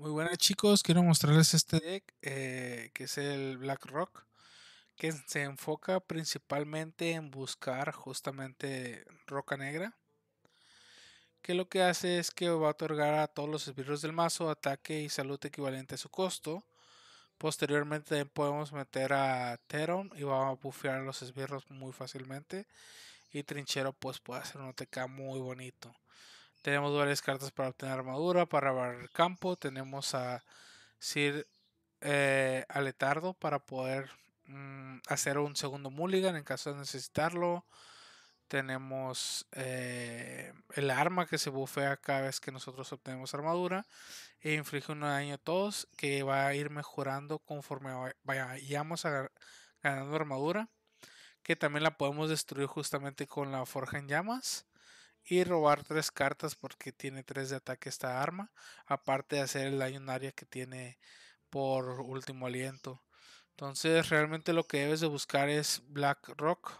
Muy buenas chicos, quiero mostrarles este deck eh, que es el Black Rock que se enfoca principalmente en buscar justamente roca negra que lo que hace es que va a otorgar a todos los esbirros del mazo ataque y salud equivalente a su costo posteriormente podemos meter a Teron y va a buffear a los esbirros muy fácilmente y Trinchero pues puede hacer un OTK muy bonito tenemos varias cartas para obtener armadura, para barrer campo. Tenemos a Sir eh, Aletardo para poder mm, hacer un segundo mulligan en caso de necesitarlo. Tenemos eh, el arma que se bufea cada vez que nosotros obtenemos armadura. E inflige un daño a todos que va a ir mejorando conforme vayamos ganando armadura. Que también la podemos destruir justamente con la forja en llamas y robar tres cartas porque tiene tres de ataque esta arma, aparte de hacer el daño área que tiene por último aliento. Entonces realmente lo que debes de buscar es Black Rock,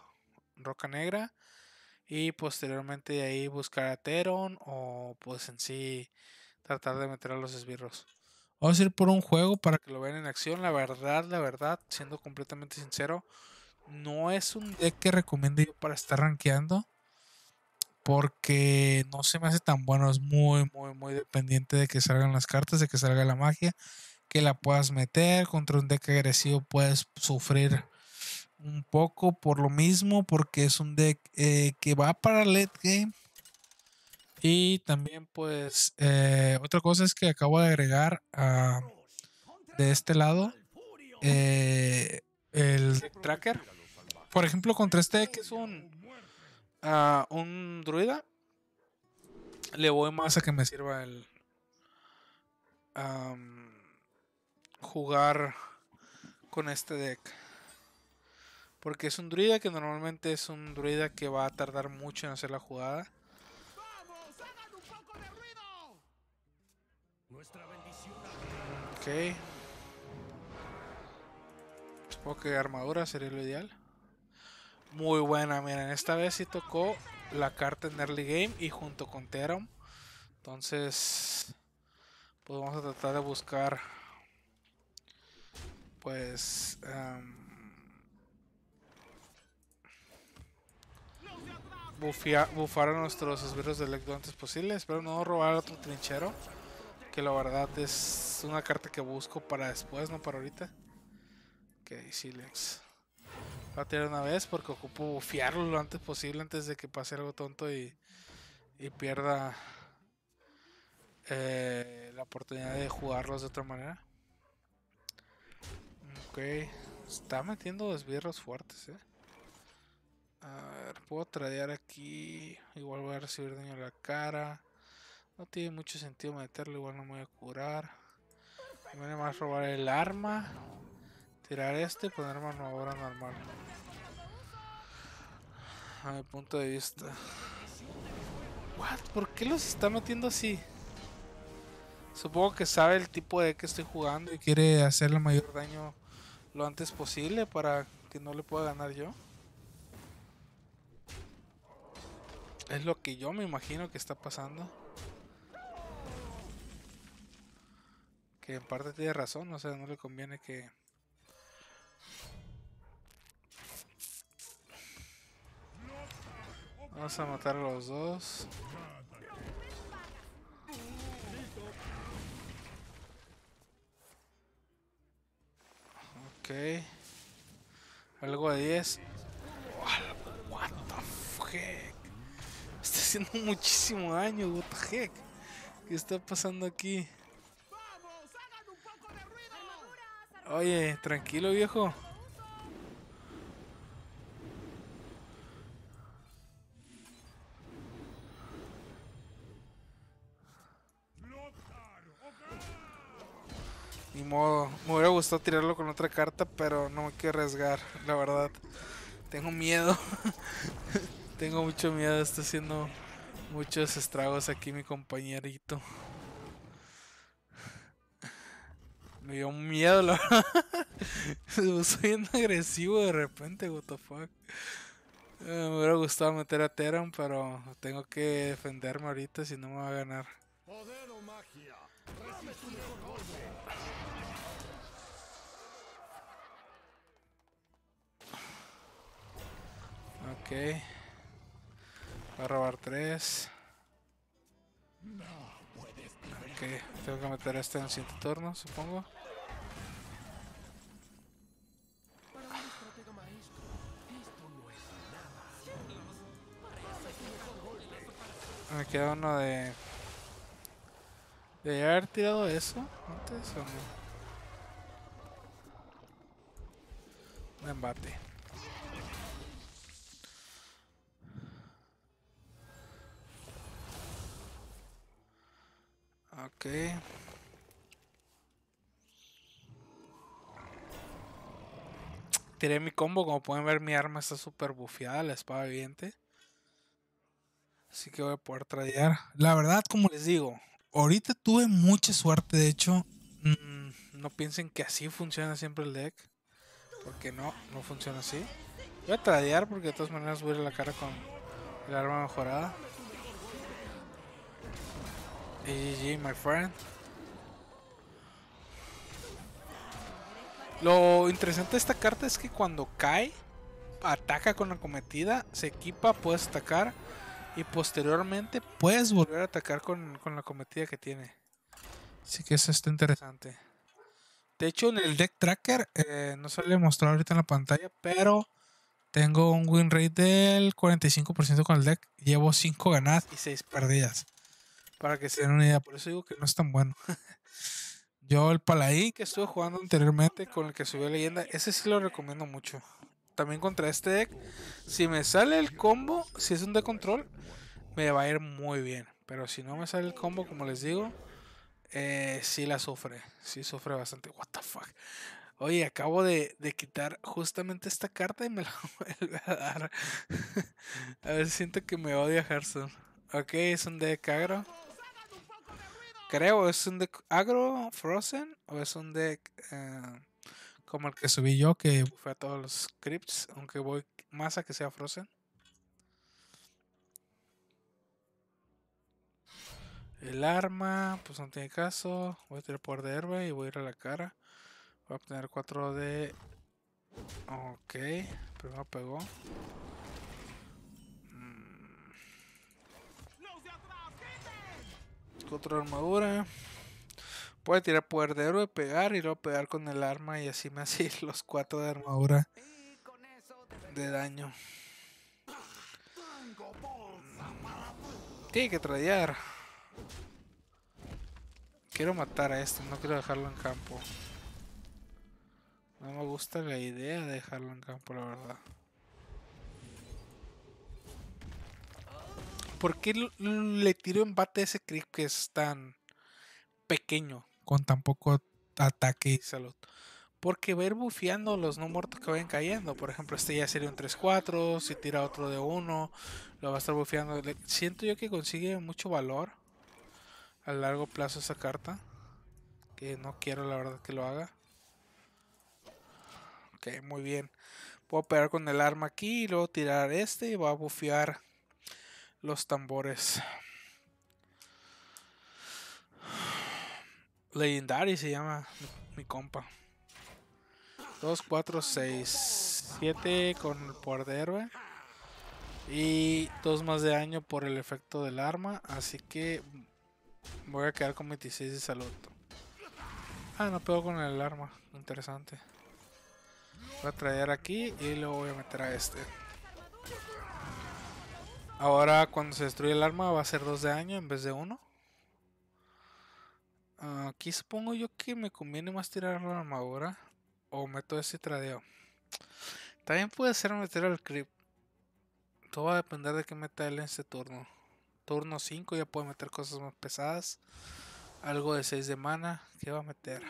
Roca Negra, y posteriormente de ahí buscar a Teron o pues en sí tratar de meter a los esbirros. Vamos a ir por un juego para que lo vean en acción. La verdad, la verdad, siendo completamente sincero, no es un deck que recomiendo yo para estar rankeando porque no se me hace tan bueno. Es muy, muy, muy dependiente de que salgan las cartas, de que salga la magia, que la puedas meter. Contra un deck agresivo puedes sufrir un poco por lo mismo, porque es un deck eh, que va para late game. Y también, pues, eh, otra cosa es que acabo de agregar A ah, de este lado eh, el tracker. Por ejemplo, contra este deck es un a un druida, le voy más a que me sirva el jugar con este deck. Porque es un druida que normalmente es un druida que va a tardar mucho en hacer la jugada. Ok. Supongo que armadura sería lo ideal muy buena. Miren, esta vez sí tocó la carta en early game y junto con Terum. Entonces, pues vamos a tratar de buscar, pues, um, bufar a nuestros esbirros de electo antes posible. Espero no robar otro trinchero, que la verdad es una carta que busco para después, no para ahorita. Ok, silence una vez porque ocupo fiarlo lo antes posible antes de que pase algo tonto y, pierda eh, la oportunidad de jugarlos de otra manera. Ok, está metiendo desbierros fuertes, eh. A ver, puedo tradear aquí. Igual voy a recibir daño a la cara. No tiene mucho sentido meterlo, igual no me voy a curar. Me a más robar el arma. Tirar este y mano ahora normal. A mi punto de vista. What? ¿Por qué los está metiendo así? Supongo que sabe el tipo de que estoy jugando y quiere hacerle mayor daño lo antes posible para que no le pueda ganar yo. Es lo que yo me imagino que está pasando. Que en parte tiene razón, o sea, no le conviene que Vamos a matar a los dos. Ok. Algo de 10. what the fuck. Está haciendo muchísimo daño, what the heck. ¿Qué está pasando aquí? Oye, tranquilo viejo. modo. Me hubiera gustado tirarlo con otra carta, pero no me quiero arriesgar, la verdad. Tengo miedo. Tengo mucho miedo. Está haciendo muchos estragos aquí mi compañerito. Me dio miedo, la verdad. Estoy agresivo de repente, what the fuck. Eh, me hubiera gustado meter a Teron, pero tengo que defenderme ahorita si no me va a ganar. Poder o magia. Ok. Va a robar tres. Ok, tengo que meter este en el siguiente turno, supongo. Me queda uno de... ¿De haber tirado eso antes o no? Un embate. Ok. Tiré mi combo, como pueden ver mi arma está súper bufeada, la espada viviente. Así que voy a poder tradear. La verdad, como les digo, ahorita tuve mucha suerte, de hecho. Mm, no piensen que así funciona siempre el deck. Porque no, no funciona así. Voy a tradear porque de todas maneras voy a ir a la cara con el arma mejorada. GG, my friend. Lo interesante de esta carta es que cuando cae, ataca con la cometida, se equipa, puedes atacar y posteriormente puedes volver a atacar con, la cometida que tiene. Así que eso está interesante. De hecho, en el deck tracker, eh, no se le mostró ahorita en la pantalla, pero tengo un win rate del 45% con el deck. Llevo 5 ganadas y 6 perdidas. Para que se den una idea. Por eso digo que no es tan bueno. Yo el paladín que estuve jugando anteriormente con el que subió leyenda, ese sí lo recomiendo mucho. También contra este deck, si me sale el combo, si es un de control, me va a ir muy bien. Pero si no me sale el combo, como les digo, Si eh, sí la sufre. Si sufre bastante. What the fuck. Oye, acabo de, quitar justamente esta carta y me la voy a dar. a ver, siento que me odia Hearthstone. Ok, es un deck agro creo, es un deck agro Frozen o es un deck eh, como el que subí yo que fue a todos los scripts, aunque voy más a que sea Frozen. El arma, pues no tiene caso. Voy a tirar poder de y voy a ir a la cara. Voy a obtener 4 de... Ok, primero pegó. otra armadura. Puede tirar poder de héroe, pegar y luego pegar con el arma y así me así los cuatro de armadura de daño. Tiene que tradear. Quiero matar a esto no quiero dejarlo en campo. No me gusta la idea de dejarlo en campo, la verdad. ¿Por qué le tiró embate a ese creep que es tan pequeño, con tan poco ataque y salud? Porque va a ir bufeando los no muertos que vayan cayendo. Por ejemplo, este ya sería un 3-4. Si tira otro de uno, lo va a estar bufeando. Siento yo que consigue mucho valor a largo plazo esa carta. Que no quiero, la verdad, que lo haga. Ok, muy bien. Puedo pegar con el arma aquí y luego tirar este. Y va a bufear los tambores. Legendary se llama mi compa. 2, 4, 6, 7 con el poder de héroe. Y 2 más de daño por el efecto del arma. Así que voy a quedar con 26 de salud. Ah, no pego con el arma. Interesante. Voy a traer aquí y luego voy a meter a este. Ahora cuando se destruye el arma va a ser 2 de daño en vez de 1. Aquí supongo yo que me conviene más tirar la armadura. O meto ese tradeo. También puede ser meter al creep. Todo va a depender de qué meta él en este turno. Turno 5 ya puede meter cosas más pesadas. Algo de 6 de mana. ¿Qué va a meter?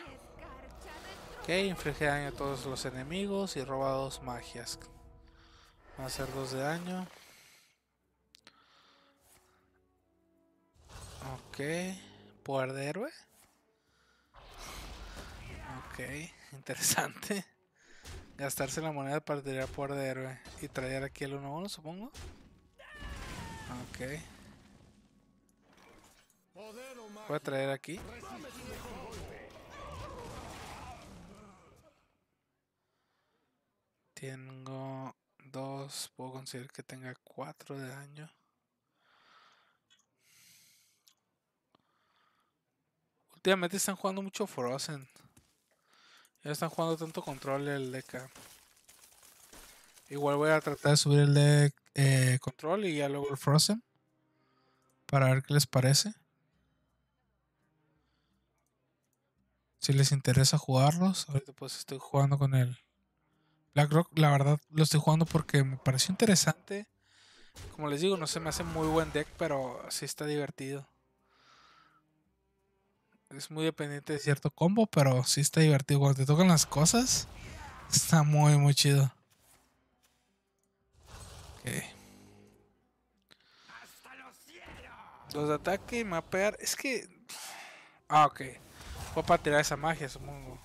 Ok, inflige daño a todos los enemigos y roba dos magias. Va a ser 2 de daño. Poder de héroe. Ok, interesante. Gastarse la moneda para tirar poder de héroe. Y traer aquí el 1-1, supongo. Ok. Voy a traer aquí. Tengo dos. Puedo conseguir que tenga cuatro de daño. Últimamente están jugando mucho Frozen. Ya están jugando tanto control el deck. Igual voy a tratar de subir el deck eh, control y ya luego el Frozen. Para ver qué les parece. Si les interesa jugarlos. Ahorita pues estoy jugando con el BlackRock. La verdad lo estoy jugando porque me pareció interesante. Como les digo, no se me hace muy buen deck, pero sí está divertido es muy dependiente de cierto combo, pero sí está divertido. Cuando te tocan las cosas, está muy, muy chido. Ok. Los de ataque mapear. Es que. Ah, ok. Fue para tirar esa magia, supongo.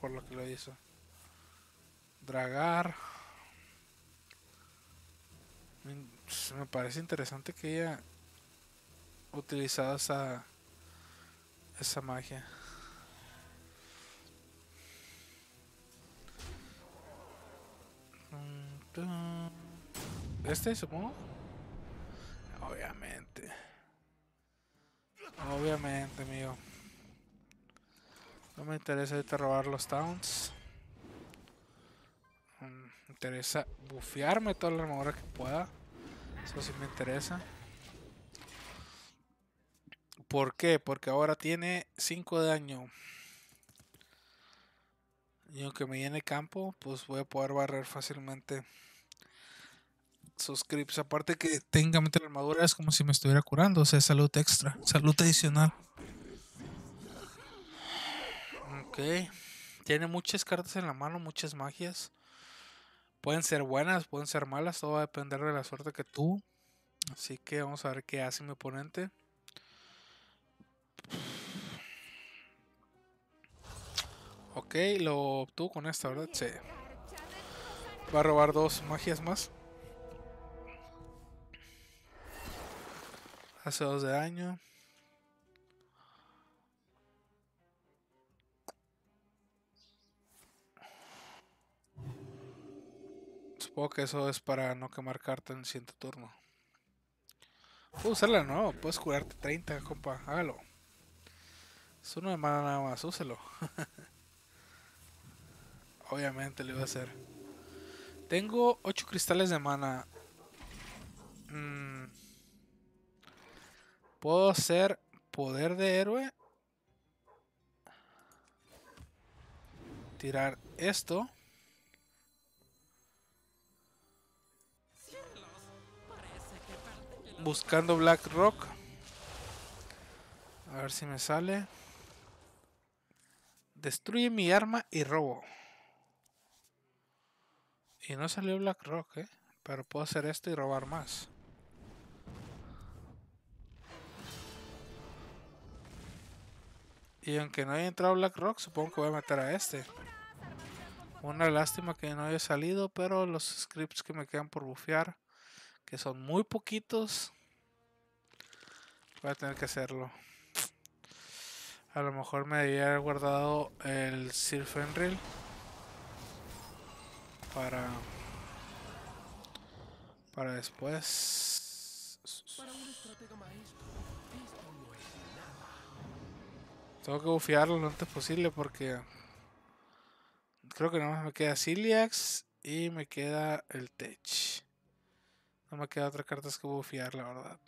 Por lo que lo hizo. Dragar. Mm, me parece interesante que ella utilizado esa esa magia. Este supongo. Obviamente. Obviamente, amigo. No me interesa ahorita robar los towns. Mm, me interesa bufearme toda la armadura que pueda. Eso sí me interesa. ¿Por qué? Porque ahora tiene 5 de daño. Y aunque me llene campo, pues voy a poder barrer fácilmente sus creeps. Aparte que técnicamente la armadura es como si me estuviera curando. O sea, salud extra, salud adicional. Ok. Tiene muchas cartas en la mano, muchas magias. Pueden ser buenas, pueden ser malas. Todo va a depender de la suerte que tú Así que vamos a ver qué hace mi oponente. Ok, lo obtuvo con esta, ¿verdad? Sí. Va a robar dos magias más. Hace dos de daño. Supongo que eso es para no quemar carta en el siguiente turno. Puedo usarla ¿no? puedes curarte 30, compa, hágalo. Es de mana nada más, úselo. Obviamente lo iba a hacer. Tengo 8 cristales de mana. Mm. ¿Puedo hacer poder de héroe? Tirar esto. Buscando Black Rock. A ver si me sale. Destruye mi arma y robo. Y no salió Rock, ¿eh? Pero puedo hacer esto y robar más. Y aunque no haya entrado Black Rock supongo que voy a meter a este. Una lástima que no haya salido, pero los scripts que me quedan por bufear, que son muy poquitos, voy a tener que hacerlo. A lo mejor me debía haber guardado el Sir Fenrir para para después. Tengo que bufiarlo lo antes posible porque creo que nada más me queda Ciliax y me queda el Tech. No me queda otra carta que bufiar, la verdad.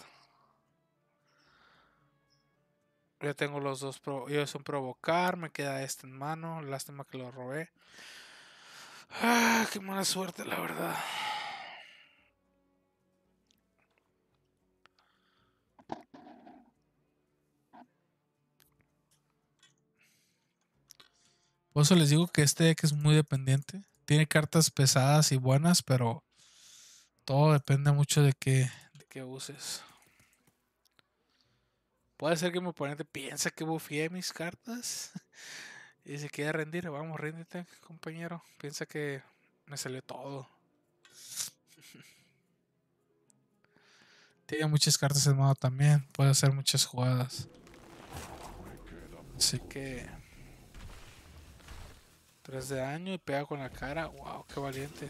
Yo tengo los dos. Pro, yo es un provocar. Me queda este en mano. Lástima que lo robé. Ah, qué mala suerte, la verdad. Por eso les digo que este deck es muy dependiente. Tiene cartas pesadas y buenas, pero todo depende mucho de qué de que uses. Puede ser que mi oponente piensa que bufié mis cartas y se quiera rendir. Vamos, ríndete, compañero. Piensa que me salió todo. Tiene muchas cartas en modo también. Puede hacer muchas jugadas. Así que. 3 de daño y pega con la cara. ¡Wow! ¡Qué valiente!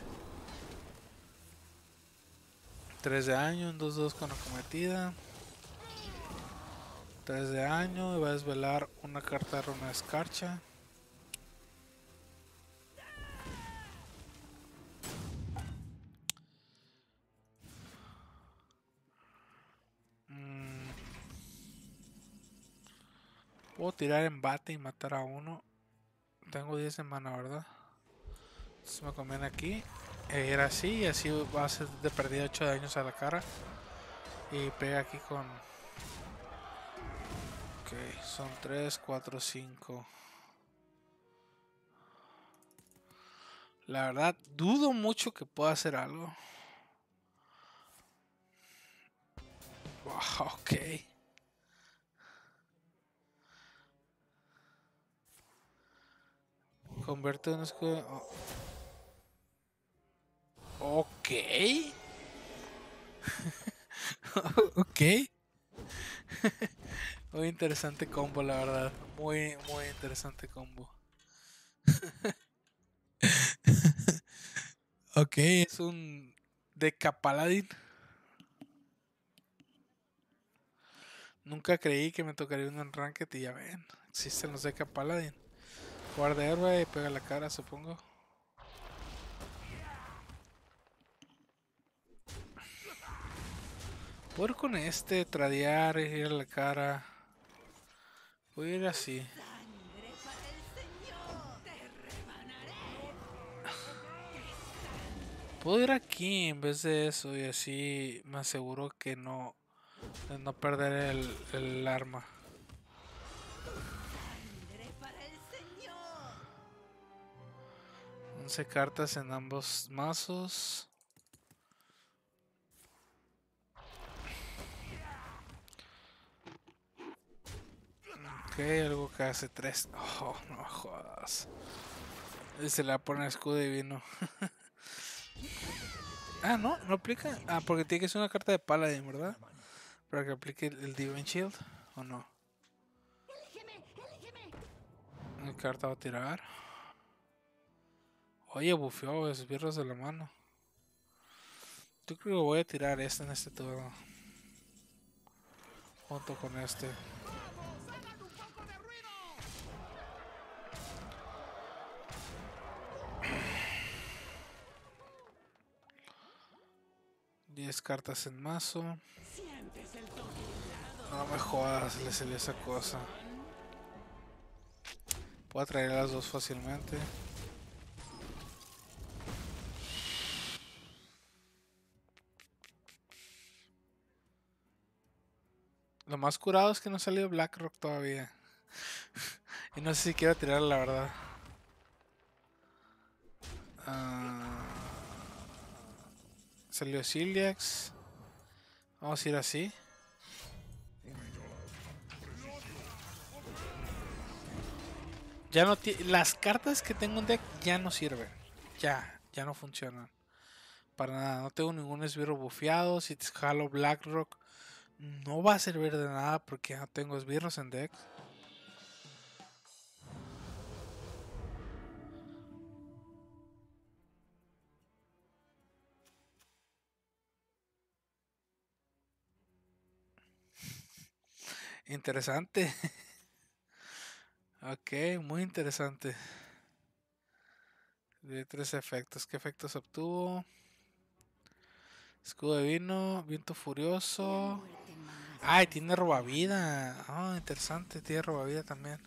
3 de daño, un 2-2 con la cometida. 3 de año y va a desvelar una carta de runa de escarcha. Mm. Puedo tirar embate y matar a uno. Tengo 10 de mana, ¿verdad? Entonces me conviene aquí. Era así y así va a ser de perdida 8 daños a la cara. Y pega aquí con Ok, son 3, 4, 5. La verdad, dudo mucho que pueda hacer algo. Wow, ok. Convierte en escudo. Oh. Ok. ok. Muy interesante combo, la verdad. Muy, muy interesante combo. ok, es un Decapaladin. Nunca creí que me tocaría un ranked y ya ven. Existen los Decapaladin. Jugar de y pega la cara, supongo. Poder con este, tradear, ir a la cara. Voy a ir así. Puedo ir aquí en vez de eso y así me aseguro que no, de no perder el, el arma. Once 11 cartas en ambos mazos. Ok, algo que hace tres. Oh, no jodas. Y se la pone escudo divino. ah, no, no aplica. Ah, porque tiene que ser una carta de Paladin, ¿verdad? Para que aplique el, Divine Shield, ¿o no? Mi carta va a tirar? Oye, esos esbirros de la mano. Yo creo que voy a tirar esta en este turno. Junto con este. 10 cartas en mazo. No me jodas, le salió esa cosa. Puedo traer las dos fácilmente. Lo más curado es que no salió Blackrock todavía. y no sé si quiero tirar la verdad. Salió Siliax. Vamos a ir así. Ya no las cartas que tengo en deck ya no sirven. Ya, ya no funcionan. Para nada, no tengo ningún esbirro bufeado. Si te jalo Blackrock, no va a servir de nada porque ya no tengo esbirros en deck. Interesante. ok, muy interesante. De tres efectos. ¿Qué efectos obtuvo? Escudo de vino, viento furioso. Ay, tiene robavida. Oh, interesante, tiene robavida también.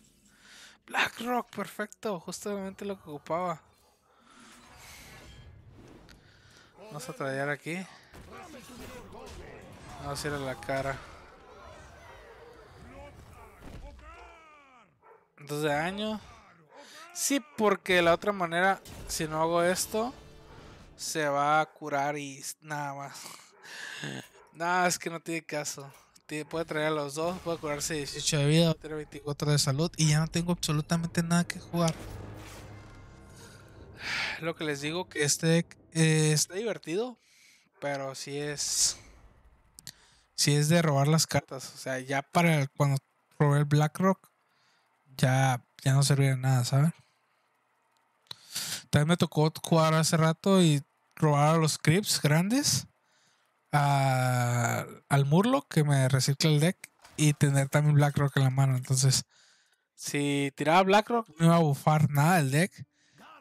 BlackRock, perfecto, justamente lo que ocupaba. Vamos a traer aquí. Vamos a ir la cara. de año. Sí, porque la otra manera, si no hago esto, se va a curar y nada más. nada, es que no tiene caso. Puede traer a los dos, puede curarse 18 de vida, 24 de salud y ya no tengo absolutamente nada que jugar. Lo que les digo que este eh, deck está divertido, pero si es si es de robar las cartas, o sea, ya para cuando probé el BlackRock ya, no servía de nada, ¿sabes? También me tocó jugar hace rato y robar a los creeps grandes al Murloc que me recicla el deck y tener también Blackrock en la mano. Entonces, si tiraba Blackrock no iba a bufar nada el deck.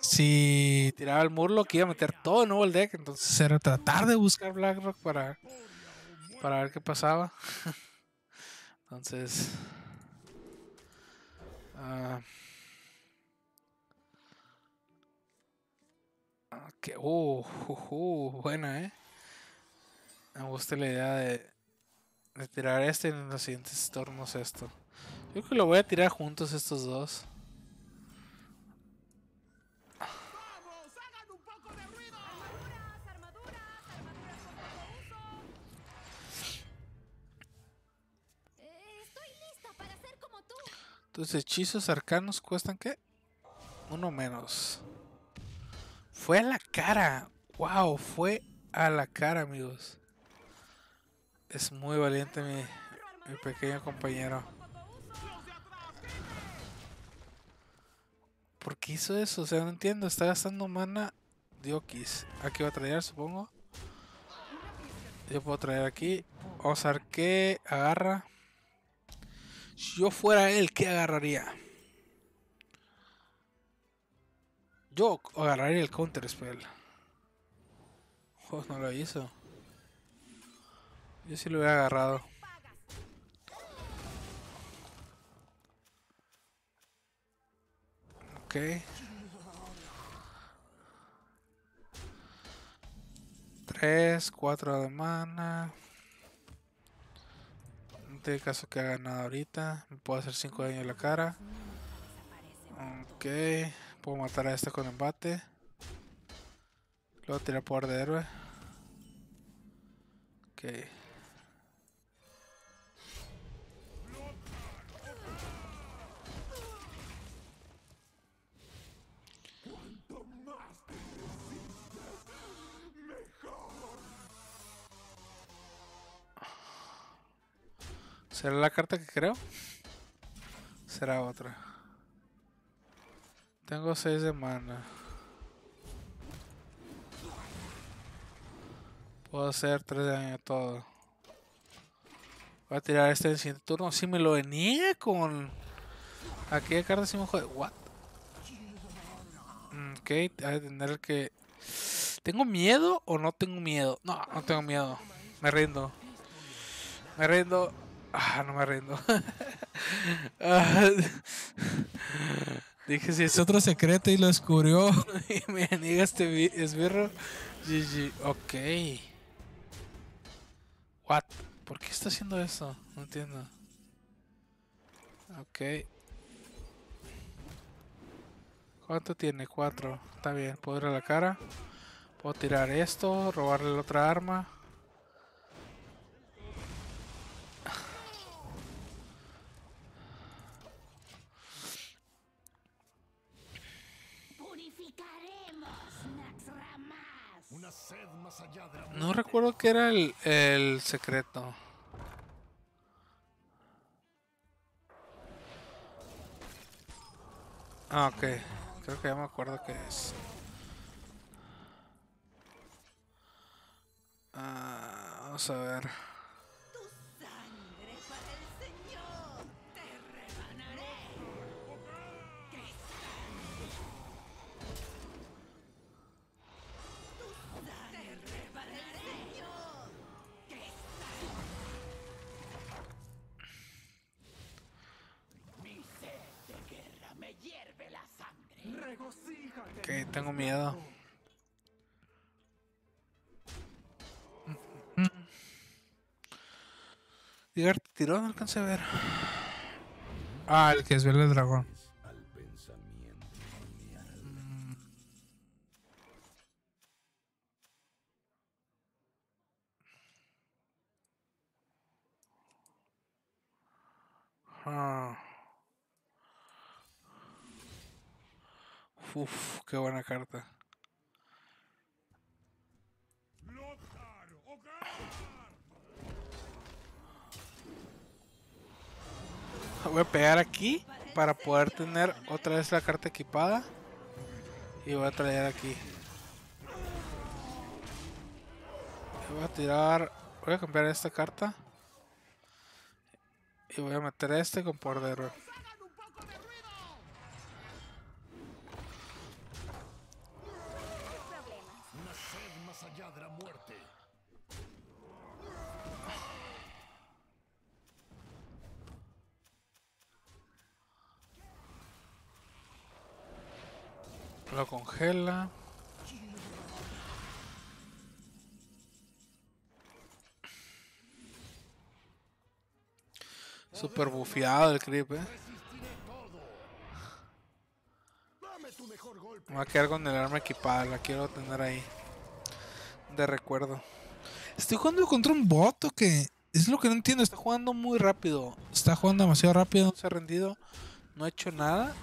Si tiraba el Murloc iba a meter todo de nuevo el deck. Entonces era tratar de buscar Blackrock para, para ver qué pasaba. entonces... Ah, oh, uh buena, eh. Me gusta la idea de, tirar este y en los siguientes turnos esto. Yo creo que lo voy a tirar juntos estos dos. Entonces, hechizos arcanos cuestan qué? Uno menos. Fue a la cara. Wow, fue a la cara, amigos. Es muy valiente mi, pequeño compañero. ¿Por qué hizo eso? O sea, no entiendo. Está gastando mana Diokis. Aquí va a traer, supongo. Yo puedo traer aquí. Vamos a agarra. Si yo fuera él, ¿qué agarraría? Yo agarraría el counter spell. no lo hizo. Yo sí lo hubiera agarrado. Ok. Tres, cuatro de mana. Este caso que haga nada ahorita. Me puedo hacer 5 daño en la cara. Ok. Puedo matar a este con embate. Luego tirar poder de héroe. Ok. ¿Será la carta que creo? Será otra. Tengo 6 de mana. Puedo hacer 3 de daño todo. Voy a tirar este en el siguiente turno. Si me lo venía con... Aquí hay carta y me jode. What? Mm, ok, hay que tener que... ¿Tengo miedo o no tengo miedo? No, no tengo miedo. Me rindo. Me rindo. Ah, no me rindo. Ah, dije, si es otro secreto y lo descubrió y me niega este esbirro. GG, ok. What? ¿Por qué está haciendo eso? No entiendo. Ok. ¿Cuánto tiene? Cuatro. Está bien, puedo ir a la cara. Puedo tirar esto, robarle la otra arma. No recuerdo qué era el, el secreto. Ah, ok. Creo que ya me acuerdo qué es. Ah, vamos a ver. tengo miedo. Llegar tiró, no alcancé a ver. Ah, el que es el dragón. qué buena carta. Voy a pegar aquí para poder tener otra vez la carta equipada. Y voy a traer aquí. Voy a tirar... Voy a cambiar esta carta. Y voy a meter este con poder de Super bufiado el creep, eh. Me a quedar con el arma equipada, la quiero tener ahí. De recuerdo. Estoy jugando contra un o que. Es lo que no entiendo, está jugando muy rápido. Está jugando demasiado rápido, no se ha rendido. No ha hecho nada.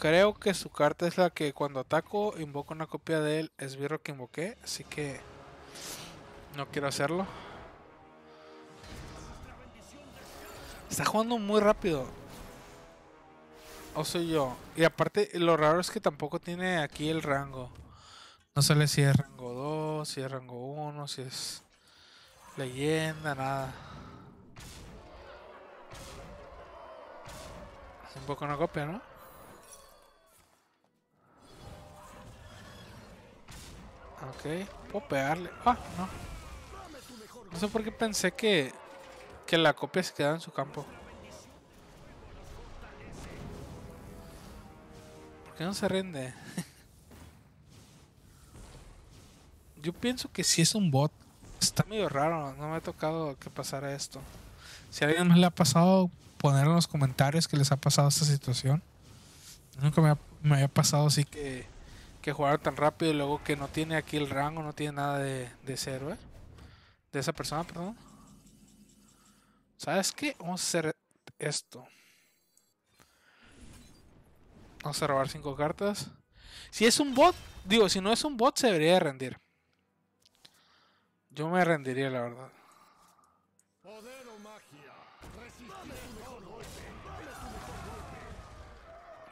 Creo que su carta es la que cuando ataco invoco una copia de Es esbirro que invoqué, así que no quiero hacerlo. Está jugando muy rápido. O soy yo. Y aparte, lo raro es que tampoco tiene aquí el rango. No sale si es rango 2, si es rango 1, si es leyenda, nada. Un poco una copia, ¿no? Ok, puedo pegarle. Ah, no. No sé por qué pensé que, que la copia se quedaba en su campo. ¿Por qué no se rinde? Yo pienso que si es un bot. Está medio raro, no me ha tocado que pasara esto. Si a alguien más le ha pasado, poner en los comentarios que les ha pasado esta situación. Nunca me, me había pasado así que que jugar tan rápido y luego que no tiene aquí el rango, no tiene nada de, de De esa persona, perdón. ¿Sabes qué? Vamos a hacer esto. Vamos a robar cinco cartas. Si es un bot, digo, si no es un bot, se debería rendir. Yo me rendiría, la verdad.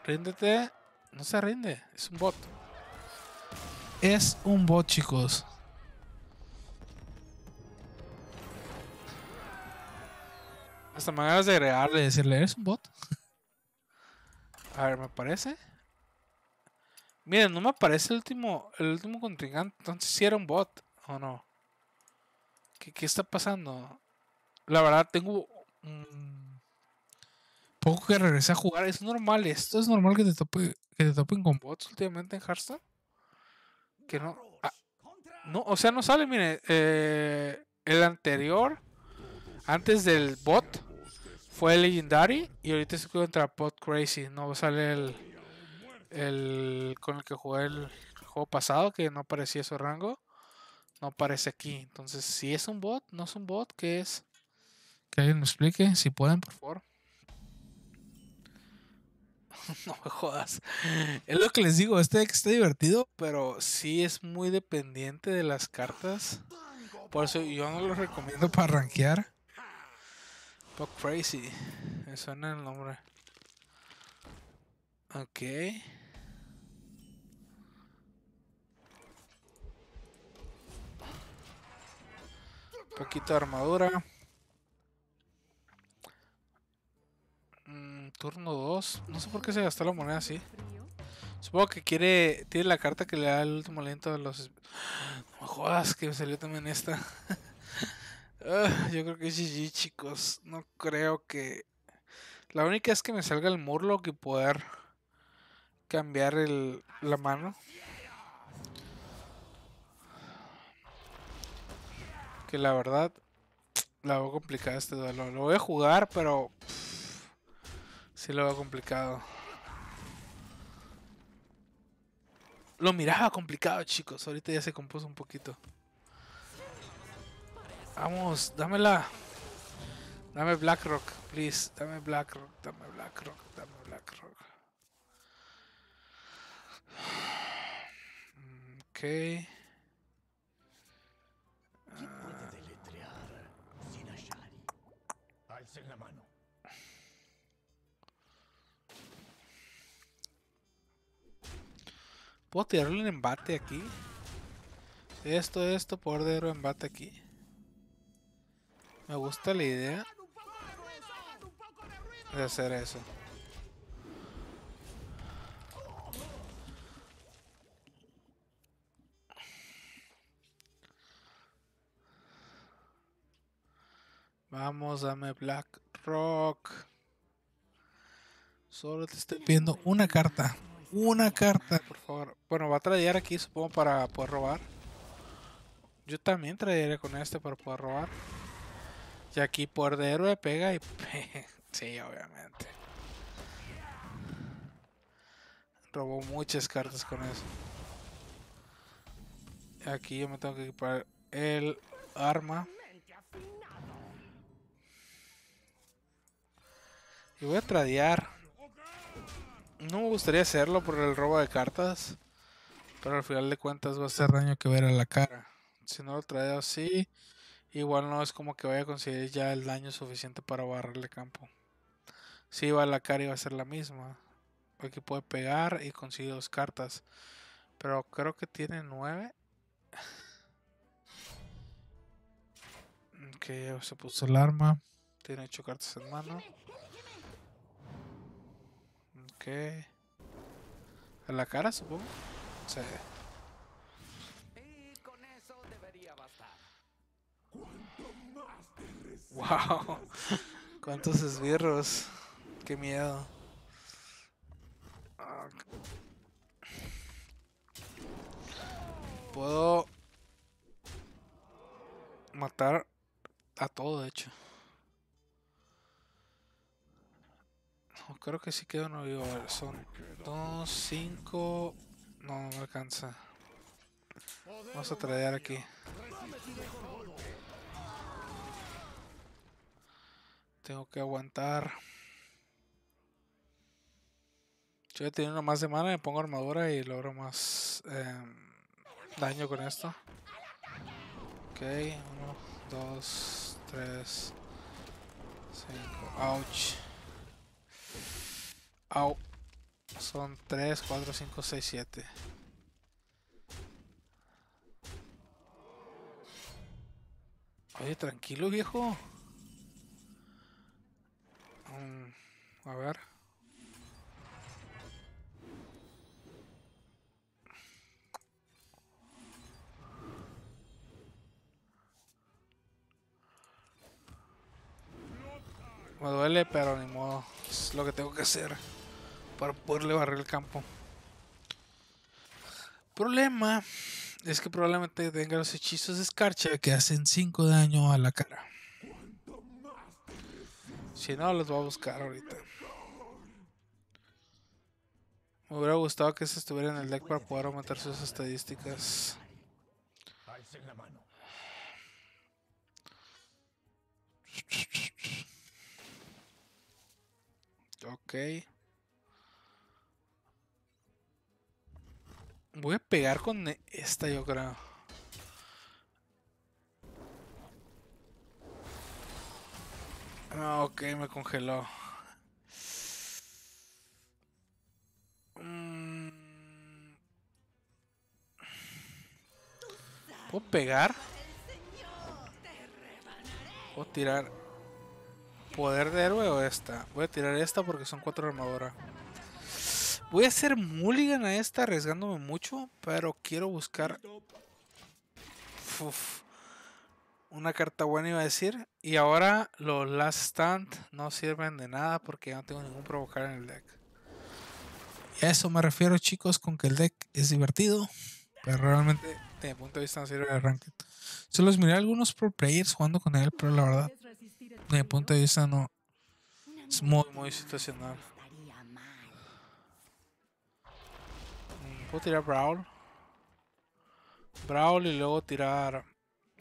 Ríndete. No se rinde, es un bot es un bot, chicos. Hasta maneras de agregarle, decirle, ¿eres un bot? A ver, me aparece? Miren, no me aparece el último, el último contrincante. Entonces, si era un bot o no. ¿Qué, está pasando? La verdad, tengo poco que regresar a jugar. Es normal, esto es normal que te, tope, que te topen con bots últimamente en Hearthstone que no. Ah, no, o sea, no sale, mire. Eh, el anterior, antes del bot, fue Legendary. Y ahorita se contra Bot Crazy. No sale el, Con el que jugué el juego pasado, que no aparecía su rango. No aparece aquí. Entonces, si es un bot, no es un bot, que es? Que alguien me explique, si pueden, por favor. no me jodas. Es lo que les digo, este deck está divertido, pero sí es muy dependiente de las cartas. Por eso yo no lo recomiendo para rankear. Pop Crazy, me suena el nombre. Ok. Poquito de armadura. turno 2. No sé por qué se gastó la moneda así. Supongo que quiere. Tiene la carta que le da el último aliento de los. No jodas, que me salió también esta. Ah, yo creo que es GG, chicos. No creo que. La única es que me salga el Murloc y poder cambiar el, la mano. Que la verdad la veo complicada este duelo. Lo voy a jugar, pero. Sí lo veo complicado. Lo miraba complicado, chicos. Ahorita ya se compuso un poquito. Vamos, dámela. Dame BlackRock, please. Dame BlackRock, dame BlackRock, dame BlackRock. Mm, ok. ¿Puedo tirarle un embate aquí? Esto, esto, poder de embate aquí. Me gusta la idea de hacer eso. Vamos, dame Black Rock. Solo te estoy viendo una carta. Una carta, por favor. Bueno, va a tradear aquí, supongo, para poder robar. Yo también tradearé con este para poder robar. Y aquí poder de héroe pega y pega. sí, obviamente. Robó muchas cartas con eso. Aquí yo me tengo que equipar el arma. Y voy a tradear. No me gustaría hacerlo por el robo de cartas. Pero al final de cuentas va a ser daño que ver a la cara. Si no lo trae así, igual no es como que vaya a conseguir ya el daño suficiente para el campo. Si va a la cara y va a ser la misma. Aquí puede pegar y conseguir dos cartas. Pero creo que tiene nueve. ok, se puso el arma. Tiene ocho cartas en mano. ¿A la cara, supongo? Sí. Y ¡Wow! ¿Cuántos esbirros? ¡Qué miedo! Puedo matar a todo, de hecho. creo que sí quedó uno vivo. son 2, 5. No, no me alcanza. Vamos a tradear aquí. Tengo que aguantar. Yo voy a tener más de mana, me pongo armadura y logro más em, daño con esto. Ok, 1, 2, 3, 5. Ouch. Au. Son 3, 4, 5, 6, 7. Oye, tranquilo, viejo. Um, a ver. Me duele, pero ni modo. Es lo que tengo que hacer para poderle barrer el campo. Problema es que probablemente tenga los hechizos de escarcha que hacen 5 daño a la cara. Si no, los voy a buscar ahorita. Me hubiera gustado que se estuviera en el deck para poder aumentar sus estadísticas. Ok. Voy a pegar con esta, yo creo. Ah, ok, me congeló. Mm. ¿Puedo pegar? ¿Puedo tirar poder de héroe o esta? Voy a tirar esta porque son cuatro armaduras. Voy a hacer mulligan a esta arriesgándome mucho, pero quiero buscar... una carta buena iba a decir. Y ahora los last stand no sirven de nada porque no tengo ningún provocar en el deck. Y a eso me refiero chicos con que el deck es divertido, pero realmente de mi punto de vista no sirve de ranked. Solo miré algunos pro players jugando con él, pero la verdad, de mi punto de vista no. Es muy, muy situacional. Puedo tirar Brawl. Brawl y luego tirar...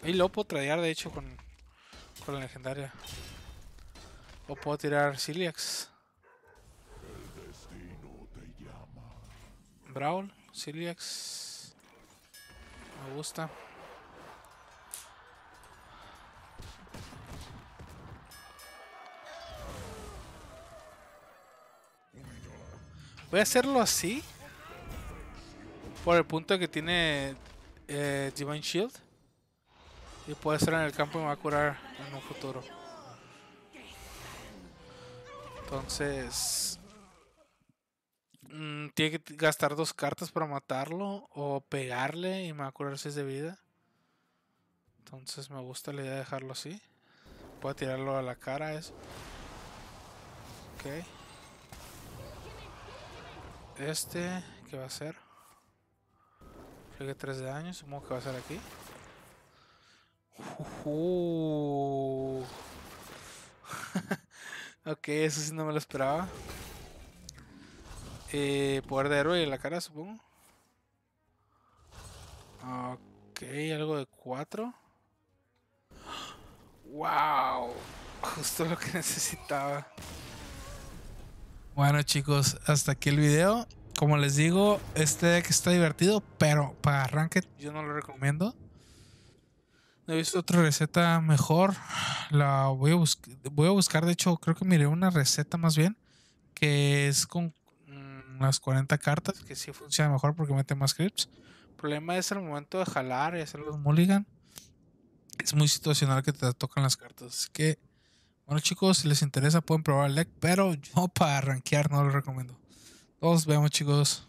Y luego puedo tradear de hecho con, con la legendaria. O puedo tirar Siliax. Brawl, Siliax. Me gusta. Voy a hacerlo así. Por el punto que tiene eh, Divine Shield. Y puede estar en el campo y me va a curar en un futuro. Entonces... Mm, tiene que gastar dos cartas para matarlo. O pegarle y me va a curar es de vida. Entonces me gusta la idea de dejarlo así. Puedo tirarlo a la cara, eso. Ok. Este, ¿qué va a hacer? Llegué 3 de daño, supongo que va a ser aquí. Uh. ok, eso sí no me lo esperaba. Eh, poder de héroe en la cara, supongo. Ok, algo de 4. ¡Wow! Justo lo que necesitaba. Bueno chicos, hasta aquí el video como les digo, este deck está divertido, pero para Ranked yo no lo recomiendo. No he visto otra receta mejor. La voy a, buscar. De hecho, creo que miré una receta más bien. Que es con unas mm, 40 cartas. Que sí funciona mejor porque mete más scripts. El problema es el momento de jalar y hacer los mulligan. Es muy situacional que te tocan las cartas. Así que, bueno, chicos, si les interesa, pueden probar el deck. Pero yo para rankear no lo recomiendo. Todos vemos, chicos.